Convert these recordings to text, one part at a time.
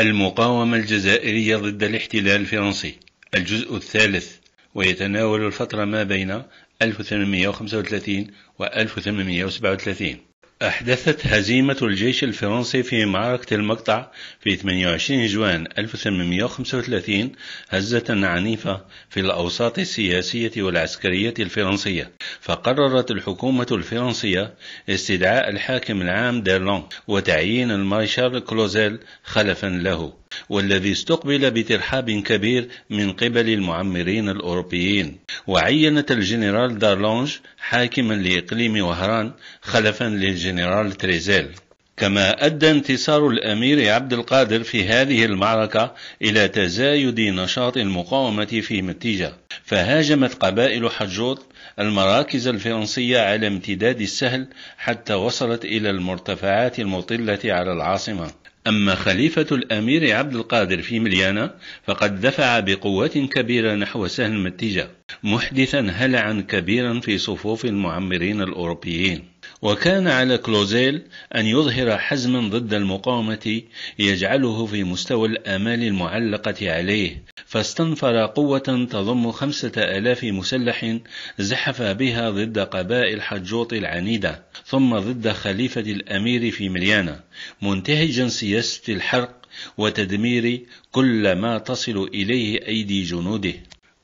المقاومة الجزائرية ضد الاحتلال الفرنسي الجزء الثالث ويتناول الفترة ما بين 1835 و 1837 أحدثت هزيمة الجيش الفرنسي في معركة المقطع في 28 جوان 1835 هزة عنيفة في الأوساط السياسية والعسكرية الفرنسية، فقررت الحكومة الفرنسية استدعاء الحاكم العام ديرلون وتعيين المارشال كلوزيل خلفا له، والذي استقبل بترحاب كبير من قبل المعمرين الأوروبيين وعينت الجنرال دارلونج حاكما لإقليم وهران خلفا للجنرال تريزيل كما أدى انتصار الأمير عبد القادر في هذه المعركة إلى تزايد نشاط المقاومة في متيجة فهاجمت قبائل حجوط المراكز الفرنسية على امتداد السهل حتى وصلت إلى المرتفعات المطلة على العاصمة أما خليفة الأمير عبد القادر في مليانة فقد دفع بقوة كبيرة نحو سهل متجة محدثا هلعا كبيرا في صفوف المعمرين الأوروبيين وكان على كلوزيل أن يظهر حزما ضد المقاومة يجعله في مستوى الآمال المعلقة عليه فاستنفر قوة تضم خمسة آلاف مسلح زحف بها ضد قبائل حجوط العنيدة ثم ضد خليفة الأمير في مليانة منتهجا سياسة الحرق وتدمير كل ما تصل إليه أيدي جنوده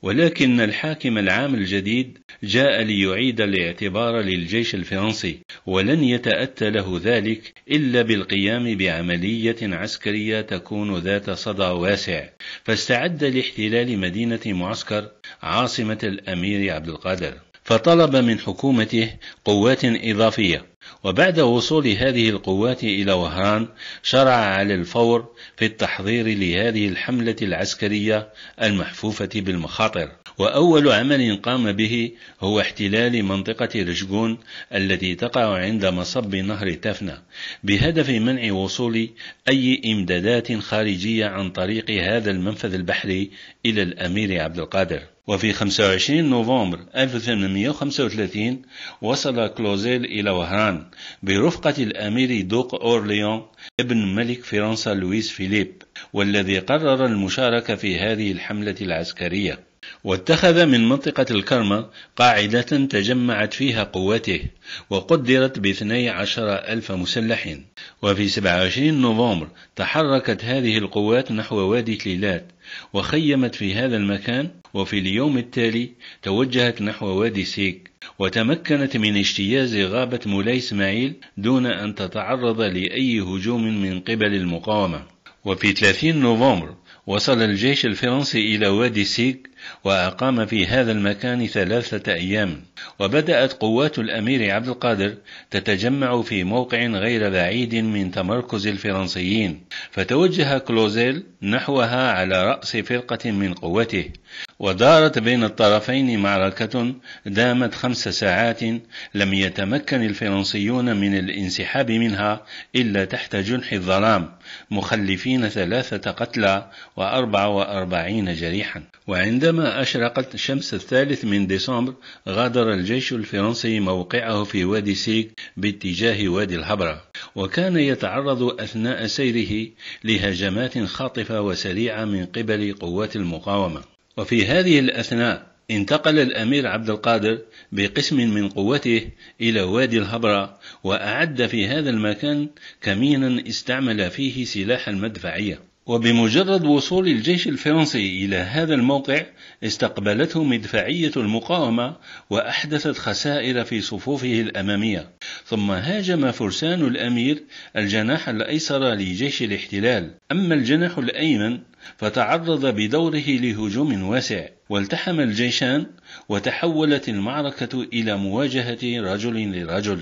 ولكن الحاكم العام الجديد جاء ليعيد الاعتبار للجيش الفرنسي ولن يتأتى له ذلك إلا بالقيام بعملية عسكرية تكون ذات صدى واسع فاستعد لاحتلال مدينة معسكر عاصمة الأمير عبد القادر فطلب من حكومته قوات إضافية وبعد وصول هذه القوات إلى وهران شرع على الفور في التحضير لهذه الحملة العسكرية المحفوفة بالمخاطر وأول عمل قام به هو احتلال منطقة رشقون التي تقع عند مصب نهر تفنة بهدف منع وصول أي إمدادات خارجية عن طريق هذا المنفذ البحري إلى الأمير عبد القادر وفي 25 نوفمبر 1835 وصل كلوزيل إلى وهران برفقة الأمير دوق أورليون ابن ملك فرنسا لويس فيليب والذي قرر المشاركة في هذه الحملة العسكرية واتخذ من منطقة الكرمة قاعدة تجمعت فيها قواته وقدرت باثني عشر ألف مسلح وفي 27 نوفمبر تحركت هذه القوات نحو وادي تليلات وخيمت في هذا المكان وفي اليوم التالي توجهت نحو وادي سيك وتمكنت من اجتياز غابة مولاي إسماعيل دون أن تتعرض لأي هجوم من قبل المقاومة وفي 30 نوفمبر وصل الجيش الفرنسي إلى وادي سيك وأقام في هذا المكان ثلاثة أيام وبدأت قوات الأمير عبد القادر تتجمع في موقع غير بعيد من تمركز الفرنسيين فتوجه كلوزيل نحوها على رأس فرقة من قوته ودارت بين الطرفين معركة دامت خمس ساعات لم يتمكن الفرنسيون من الانسحاب منها إلا تحت جنح الظلام مخلفين ثلاثة قتلى وأربعة وأربعين جريحا وعندما عندما أشرقت شمس الثالث من ديسمبر غادر الجيش الفرنسي موقعه في وادي سيك باتجاه وادي الحبرة وكان يتعرض أثناء سيره لهجمات خاطفة وسريعة من قبل قوات المقاومة وفي هذه الأثناء انتقل الأمير عبد القادر بقسم من قوته إلى وادي الهبرة وأعد في هذا المكان كمينا استعمل فيه سلاح المدفعية وبمجرد وصول الجيش الفرنسي إلى هذا الموقع استقبلته مدفعية المقاومة وأحدثت خسائر في صفوفه الأمامية ثم هاجم فرسان الأمير الجناح الأيسر لجيش الاحتلال أما الجناح الأيمن فتعرض بدوره لهجوم واسع والتحم الجيشان وتحولت المعركة إلى مواجهة رجل لرجل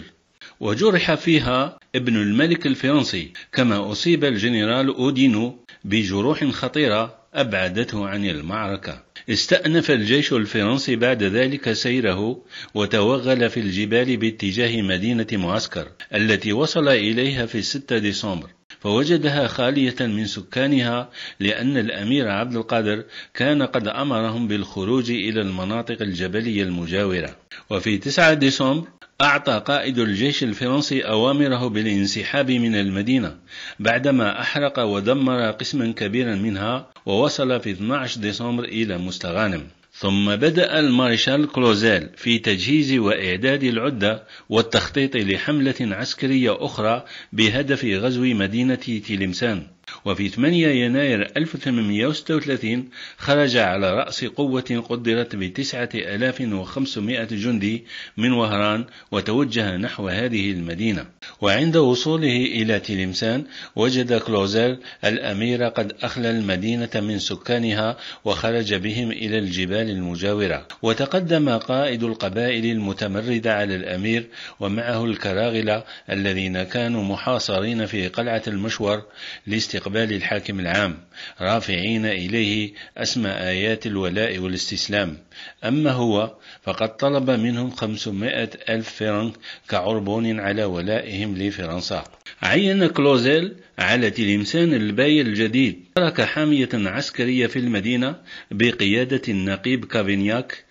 وجرح فيها ابن الملك الفرنسي كما أصيب الجنرال أودينو بجروح خطيرة أبعدته عن المعركة استأنف الجيش الفرنسي بعد ذلك سيره وتوغل في الجبال باتجاه مدينة معسكر التي وصل إليها في 6 ديسمبر فوجدها خالية من سكانها لأن الأمير عبد القادر كان قد أمرهم بالخروج إلى المناطق الجبلية المجاورة وفي 9 ديسمبر أعطى قائد الجيش الفرنسي أوامره بالانسحاب من المدينة بعدما أحرق ودمر قسما كبيرا منها ووصل في 12 ديسمبر إلى مستغانم ثم بدأ المارشال كلوزيل في تجهيز وإعداد العدة والتخطيط لحملة عسكرية أخرى بهدف غزو مدينة تلمسان وفي 8 يناير 1836 خرج على رأس قوة قدرت ب 9500 جندي من وهران وتوجه نحو هذه المدينة وعند وصوله إلى تلمسان وجد كلوزر الأمير قد أخلى المدينة من سكانها وخرج بهم إلى الجبال المجاورة وتقدم قائد القبائل المتمردة على الأمير ومعه الكراغلة الذين كانوا محاصرين في قلعة المشور لاستقبال استقبال الحاكم العام رافعين إليه أسمى آيات الولاء والاستسلام أما هو فقد طلب منهم خمسمائة ألف فرنك كعربون على ولائهم لفرنسا عين كلوزيل على تلمسان الباي الجديد ترك حامية عسكرية في المدينة بقيادة النقيب كافينياك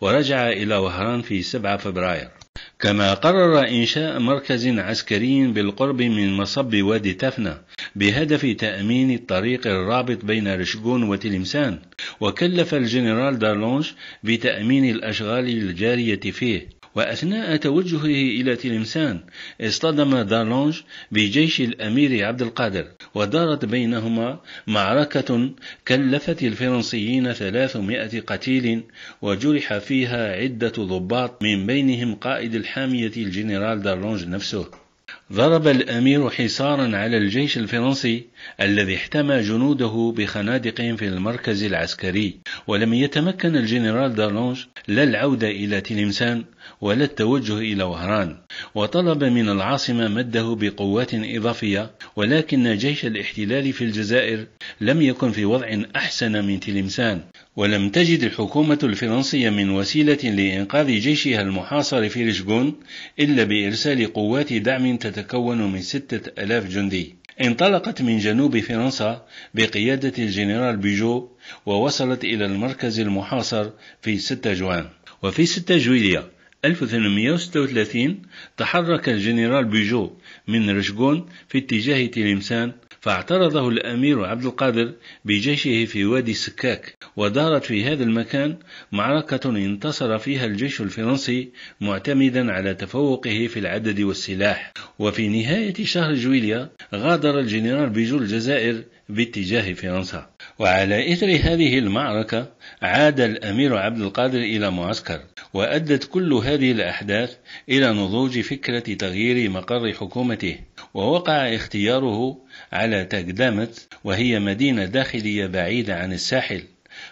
ورجع إلى وهران في 7 فبراير كما قرر إنشاء مركز عسكري بالقرب من مصب وادي تفنة بهدف تأمين الطريق الرابط بين رشقون وتلمسان وكلف الجنرال دارلونش بتأمين الأشغال الجارية فيه وأثناء توجهه إلى تلمسان اصطدم دارلونج بجيش الأمير عبد القادر ودارت بينهما معركة كلفت الفرنسيين 300 قتيل وجرح فيها عدة ضباط من بينهم قائد الحامية الجنرال دارلونج نفسه ضرب الأمير حصارا على الجيش الفرنسي الذي احتمى جنوده بخنادق في المركز العسكري ولم يتمكن الجنرال دارلونج لا العودة إلى تلمسان ولا التوجه إلى وهران وطلب من العاصمة مده بقوات إضافية ولكن جيش الاحتلال في الجزائر لم يكن في وضع أحسن من تلمسان ولم تجد الحكومة الفرنسية من وسيلة لإنقاذ جيشها المحاصر في لشبون إلا بإرسال قوات دعم تتكون من ستة ألاف جندي انطلقت من جنوب فرنسا بقيادة الجنرال بيجو ووصلت إلى المركز المحاصر في 6 جوان وفي 6 جويلية 1836 تحرك الجنرال بيجو من رشقون في اتجاه تلمسان فاعترضه الأمير عبد القادر بجيشه في وادي السكاك ودارت في هذا المكان معركة انتصر فيها الجيش الفرنسي معتمدا على تفوقه في العدد والسلاح وفي نهاية شهر جويليا غادر الجنرال بيجو الجزائر باتجاه فرنسا وعلى إثر هذه المعركة عاد الأمير عبد القادر إلى معسكر وأدت كل هذه الأحداث إلى نضوج فكرة تغيير مقر حكومته ووقع اختياره على تقدمت وهي مدينة داخلية بعيدة عن الساحل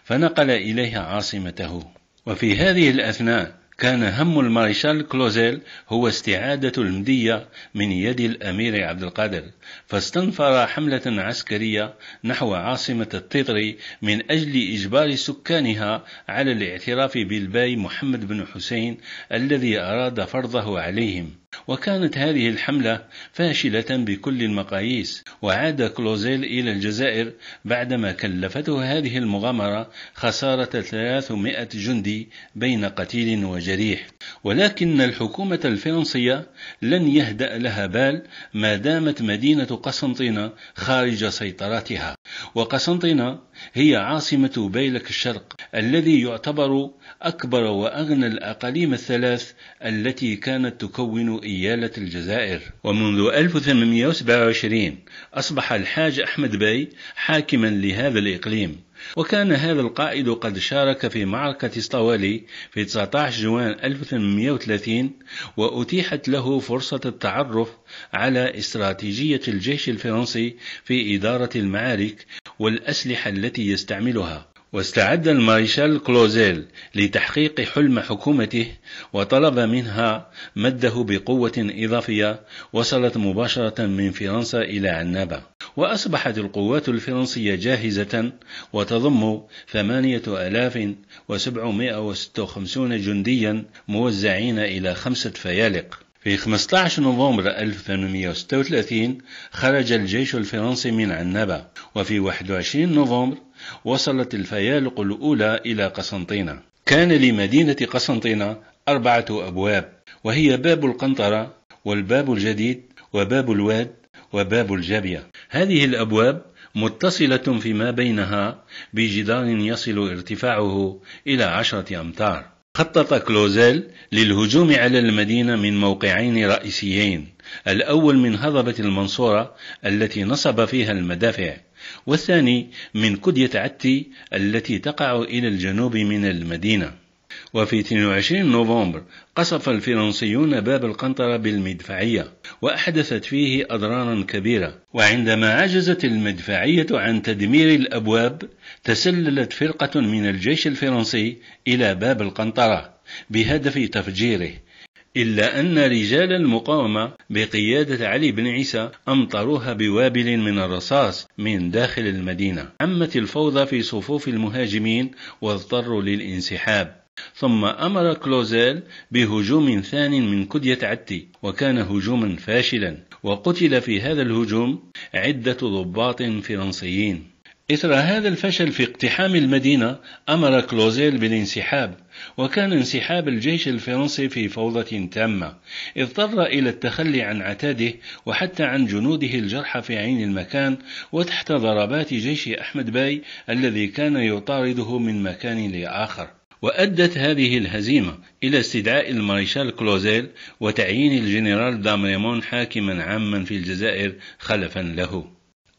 فنقل إليها عاصمته وفي هذه الأثناء كان هم المارشال كلوزيل هو استعادة المدية من يد الأمير عبد القادر فاستنفر حملة عسكرية نحو عاصمة التطري من أجل إجبار سكانها على الاعتراف بالباي محمد بن حسين الذي أراد فرضه عليهم وكانت هذه الحملة فاشلة بكل المقاييس وعاد كلوزيل إلى الجزائر بعدما كلفته هذه المغامرة خسارة 300 جندي بين قتيل وجريح ولكن الحكومة الفرنسية لن يهدأ لها بال ما دامت مدينة قسنطينة خارج سيطرتها وقسنطينة هي عاصمة بيلك الشرق الذي يعتبر أكبر وأغنى الأقاليم الثلاث التي كانت تكون إيالة الجزائر ومنذ 1827 أصبح الحاج أحمد باي حاكما لهذا الإقليم وكان هذا القائد قد شارك في معركة سطوالي في 19 جوان 1830 وأتيحت له فرصة التعرف على استراتيجية الجيش الفرنسي في إدارة المعارك والأسلحة التي يستعملها واستعد المارشال كلوزيل لتحقيق حلم حكومته وطلب منها مده بقوة إضافية وصلت مباشرة من فرنسا إلى عنابة وأصبحت القوات الفرنسية جاهزة وتضم 8756 جنديا موزعين إلى خمسة فيالق في 15 نوفمبر 1836 خرج الجيش الفرنسي من عنابة وفي 21 نوفمبر وصلت الفيالق الأولى إلى قسنطينة كان لمدينة قسنطينة أربعة أبواب وهي باب القنطرة والباب الجديد وباب الواد وباب الجابية هذه الأبواب متصلة فيما بينها بجدار يصل ارتفاعه إلى عشرة أمتار خطط كلوزيل للهجوم على المدينة من موقعين رئيسيين الأول من هضبة المنصورة التي نصب فيها المدافع والثاني من كدية عتي التي تقع إلى الجنوب من المدينة وفي 22 نوفمبر قصف الفرنسيون باب القنطرة بالمدفعية وأحدثت فيه أضرارا كبيرة وعندما عجزت المدفعية عن تدمير الأبواب تسللت فرقة من الجيش الفرنسي إلى باب القنطرة بهدف تفجيره إلا أن رجال المقاومة بقيادة علي بن عيسى أمطروها بوابل من الرصاص من داخل المدينة عمت الفوضى في صفوف المهاجمين واضطروا للانسحاب ثم أمر كلوزيل بهجوم ثان من كدية عتي وكان هجوما فاشلا وقتل في هذا الهجوم عدة ضباط فرنسيين إثر هذا الفشل في اقتحام المدينة أمر كلوزيل بالانسحاب وكان انسحاب الجيش الفرنسي في فوضى تامة اضطر إلى التخلي عن عتاده وحتى عن جنوده الجرحى في عين المكان وتحت ضربات جيش أحمد باي الذي كان يطارده من مكان لآخر وأدت هذه الهزيمة إلى استدعاء المارشال كلوزيل وتعيين الجنرال دامريمون حاكما عاما في الجزائر خلفا له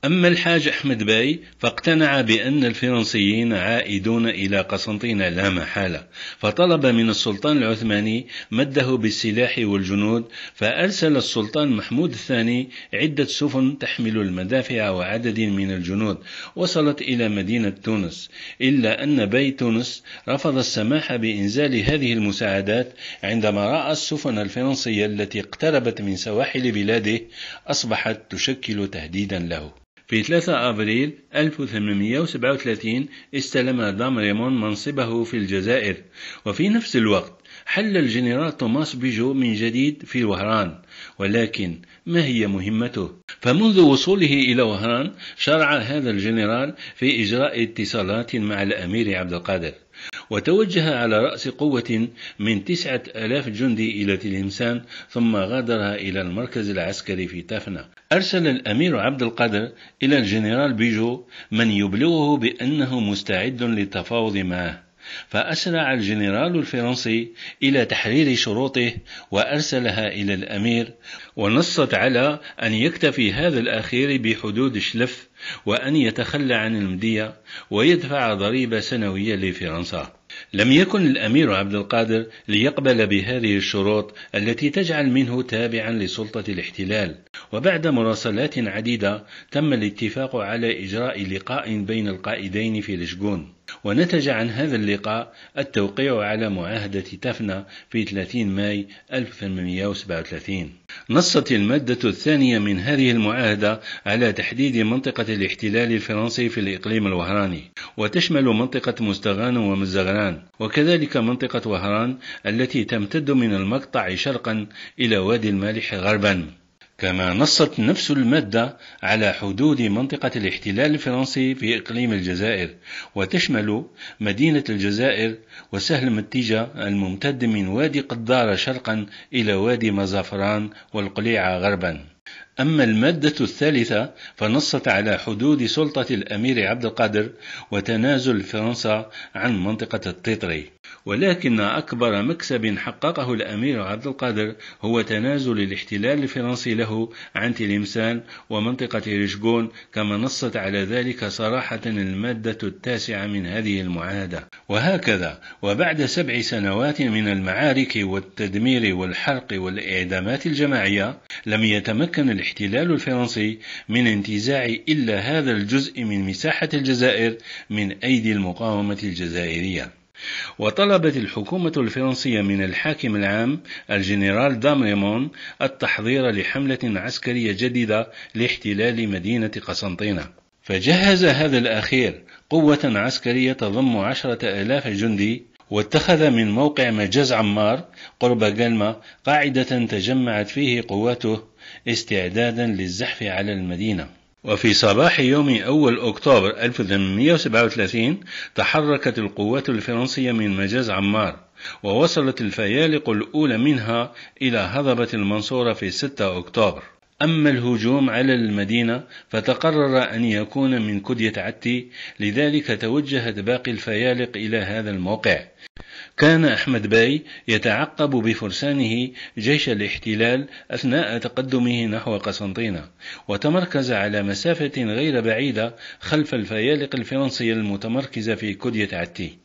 أما الحاج أحمد باي فاقتنع بأن الفرنسيين عائدون إلى قسنطينة لا محالة فطلب من السلطان العثماني مده بالسلاح والجنود فأرسل السلطان محمود الثاني عدة سفن تحمل المدافع وعدد من الجنود وصلت إلى مدينة تونس إلا أن باي تونس رفض السماح بإنزال هذه المساعدات عندما رأى السفن الفرنسية التي اقتربت من سواحل بلاده أصبحت تشكل تهديدا له في 3 أبريل 1837 استلم دام ريمون منصبه في الجزائر وفي نفس الوقت حل الجنرال توماس بيجو من جديد في وهران ولكن ما هي مهمته؟ فمنذ وصوله إلى وهران شرع هذا الجنرال في إجراء اتصالات مع الأمير عبد القادر وتوجه على رأس قوة من تسعة آلاف جندي إلى تلمسان ثم غادرها إلى المركز العسكري في تافنا أرسل الأمير عبد القادر إلى الجنرال بيجو من يبلغه بأنه مستعد للتفاوض معه فأسرع الجنرال الفرنسي إلى تحرير شروطه وأرسلها إلى الأمير ونصت على أن يكتفي هذا الأخير بحدود شلف وأن يتخلى عن المدية ويدفع ضريبة سنوية لفرنسا لم يكن الأمير عبد القادر ليقبل بهذه الشروط التي تجعل منه تابعا لسلطة الاحتلال وبعد مراسلات عديدة تم الاتفاق على إجراء لقاء بين القائدين في لشجون ونتج عن هذا اللقاء التوقيع على معاهدة تفنى في 30 ماي 1837 نصت المادة الثانية من هذه المعاهدة على تحديد منطقة الاحتلال الفرنسي في الإقليم الوهراني وتشمل منطقة مستغان ومزغران وكذلك منطقة وهران التي تمتد من المقطع شرقا إلى وادي المالح غربا كما نصت نفس المادة على حدود منطقة الاحتلال الفرنسي في إقليم الجزائر وتشمل مدينة الجزائر وسهل متيجة الممتد من وادي قدارة شرقا إلى وادي مزافران والقليعة غربا أما المادة الثالثة فنصت على حدود سلطة الأمير عبد القادر وتنازل فرنسا عن منطقة التطري ولكن أكبر مكسب حققه الأمير عبد القادر هو تنازل الاحتلال الفرنسي له عن تلمسان ومنطقة رشجون كما نصت على ذلك صراحة المادة التاسعة من هذه المعاهدة وهكذا وبعد سبع سنوات من المعارك والتدمير والحرق والإعدامات الجماعية لم يتمكن الاحتلال الفرنسي من انتزاع إلا هذا الجزء من مساحة الجزائر من أيدي المقاومة الجزائرية وطلبت الحكومة الفرنسية من الحاكم العام الجنرال دامريمون التحضير لحملة عسكرية جديدة لاحتلال مدينة قسنطينة فجهز هذا الأخير قوة عسكرية تضم عشرة آلاف جندي واتخذ من موقع مجاز عمار قرب جلمة قاعدة تجمعت فيه قواته استعدادا للزحف على المدينة وفي صباح يوم أول أكتوبر 1837 تحركت القوات الفرنسية من مجاز عمار ووصلت الفيالق الأولى منها إلى هضبة المنصورة في 6 أكتوبر أما الهجوم على المدينة فتقرر أن يكون من كدية عتي لذلك توجهت باقي الفيالق إلى هذا الموقع كان أحمد باي يتعقب بفرسانه جيش الاحتلال أثناء تقدمه نحو قسنطينة، وتمركز على مسافة غير بعيدة خلف الفيالق الفرنسية المتمركزة في كدية عتي.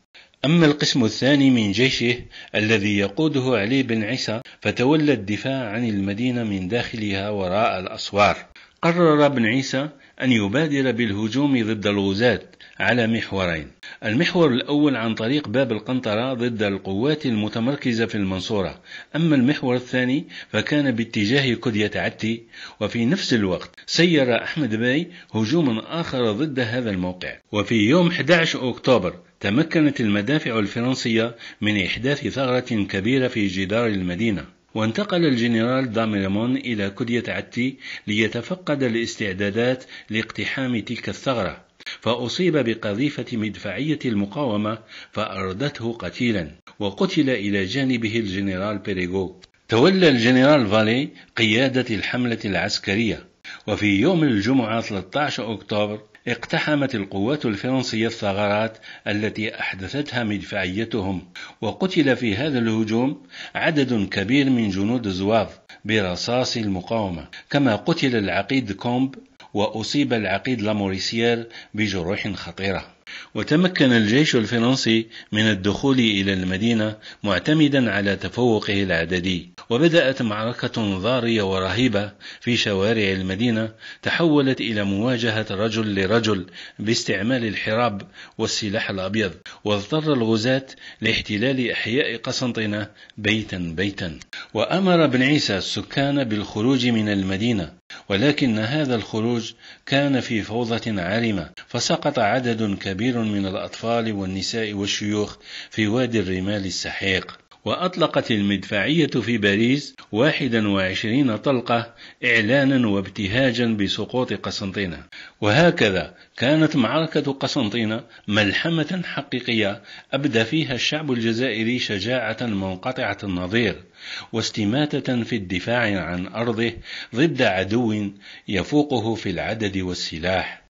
أما القسم الثاني من جيشه الذي يقوده علي بن عيسى فتولى الدفاع عن المدينة من داخلها وراء الأسوار. قرر بن عيسى أن يبادر بالهجوم ضد الغزاة على محورين المحور الأول عن طريق باب القنطرة ضد القوات المتمركزة في المنصورة أما المحور الثاني فكان باتجاه كدية عتي وفي نفس الوقت سير أحمد باي هجوما آخر ضد هذا الموقع وفي يوم 11 أكتوبر تمكنت المدافع الفرنسية من إحداث ثغرة كبيرة في جدار المدينة وانتقل الجنرال داميرمون إلى كدية عتي ليتفقد الاستعدادات لاقتحام تلك الثغرة فأصيب بقذيفة مدفعية المقاومة فأردته قتيلا وقتل إلى جانبه الجنرال بيريغو تولى الجنرال فالي قيادة الحملة العسكرية وفي يوم الجمعة 13 أكتوبر اقتحمت القوات الفرنسية الثغرات التي أحدثتها مدفعيتهم وقتل في هذا الهجوم عدد كبير من جنود زواف برصاص المقاومة كما قتل العقيد كومب وأصيب العقيد لاموريسيير بجروح خطيرة وتمكن الجيش الفرنسي من الدخول إلى المدينة معتمدا على تفوقه العددي وبدأت معركة ضارية ورهيبة في شوارع المدينة تحولت إلى مواجهة رجل لرجل باستعمال الحراب والسلاح الأبيض واضطر الغزاة لاحتلال أحياء قسنطنة بيتا بيتا وأمر بن عيسى السكان بالخروج من المدينة ولكن هذا الخروج كان في فوضى عارمة فسقط عدد كبير من الأطفال والنساء والشيوخ في وادي الرمال السحيق وأطلقت المدفعية في باريس 21 طلقة إعلانا وابتهاجا بسقوط قسنطينة وهكذا كانت معركة قسنطينة ملحمة حقيقية أبدى فيها الشعب الجزائري شجاعة منقطعة النظير واستماتة في الدفاع عن أرضه ضد عدو يفوقه في العدد والسلاح